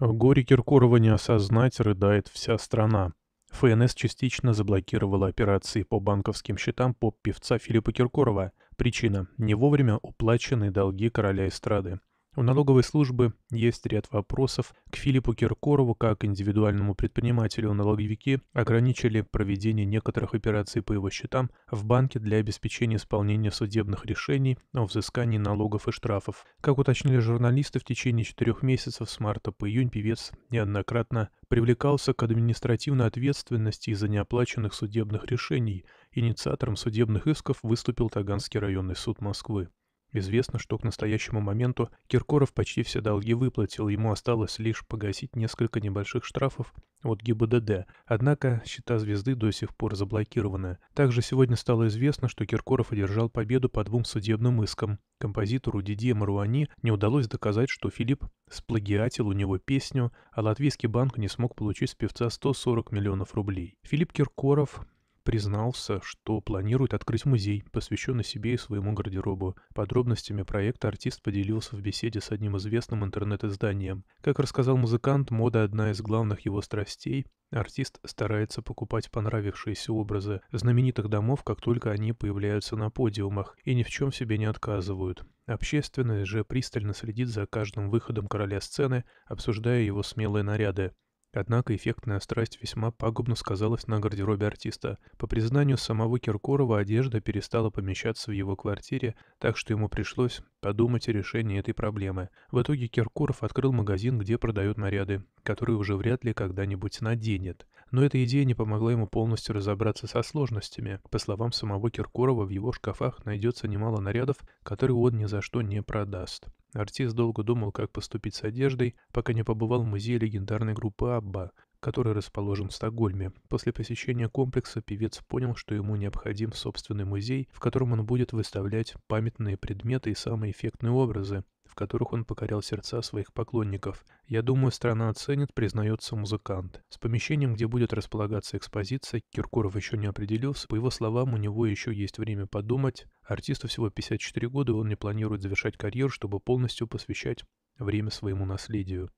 В горе Киркорова не осознать рыдает вся страна. ФНС частично заблокировала операции по банковским счетам поп-певца Филиппа Киркорова. Причина – не вовремя уплаченные долги короля эстрады. У налоговой службы есть ряд вопросов к Филиппу Киркорову как индивидуальному предпринимателю. Налоговики ограничили проведение некоторых операций по его счетам в банке для обеспечения исполнения судебных решений о взыскании налогов и штрафов. Как уточнили журналисты, в течение четырех месяцев с марта по июнь певец неоднократно привлекался к административной ответственности из-за неоплаченных судебных решений. Инициатором судебных исков выступил Таганский районный суд Москвы. Известно, что к настоящему моменту Киркоров почти все долги выплатил, ему осталось лишь погасить несколько небольших штрафов от ГИБДД, однако счета звезды до сих пор заблокированы. Также сегодня стало известно, что Киркоров одержал победу по двум судебным искам. Композитору Дидье Маруани не удалось доказать, что Филипп сплагиатил у него песню, а латвийский банк не смог получить с певца 140 миллионов рублей. Филипп Киркоров признался, что планирует открыть музей, посвященный себе и своему гардеробу. Подробностями проекта артист поделился в беседе с одним известным интернет-изданием. Как рассказал музыкант, мода одна из главных его страстей, Артист старается покупать понравившиеся образы знаменитых домов, как только они появляются на подиумах, и ни в чем себе не отказывают. Общественность же пристально следит за каждым выходом короля сцены, обсуждая его смелые наряды. Однако эффектная страсть весьма пагубно сказалась на гардеробе артиста. По признанию самого Киркорова, одежда перестала помещаться в его квартире, так что ему пришлось подумать о решении этой проблемы. В итоге Киркоров открыл магазин, где продают наряды, которые уже вряд ли когда-нибудь наденет. Но эта идея не помогла ему полностью разобраться со сложностями. По словам самого Киркорова, в его шкафах найдется немало нарядов, которые он ни за что не продаст. Артист долго думал, как поступить с одеждой, пока не побывал в музее легендарной группы «Абба», который расположен в Стокгольме. После посещения комплекса певец понял, что ему необходим собственный музей, в котором он будет выставлять памятные предметы и самые эффектные образы которых он покорял сердца своих поклонников. Я думаю, страна оценит, признается музыкант. С помещением, где будет располагаться экспозиция, Киркоров еще не определился. По его словам, у него еще есть время подумать. Артисту всего 54 года, он не планирует завершать карьеру, чтобы полностью посвящать время своему наследию.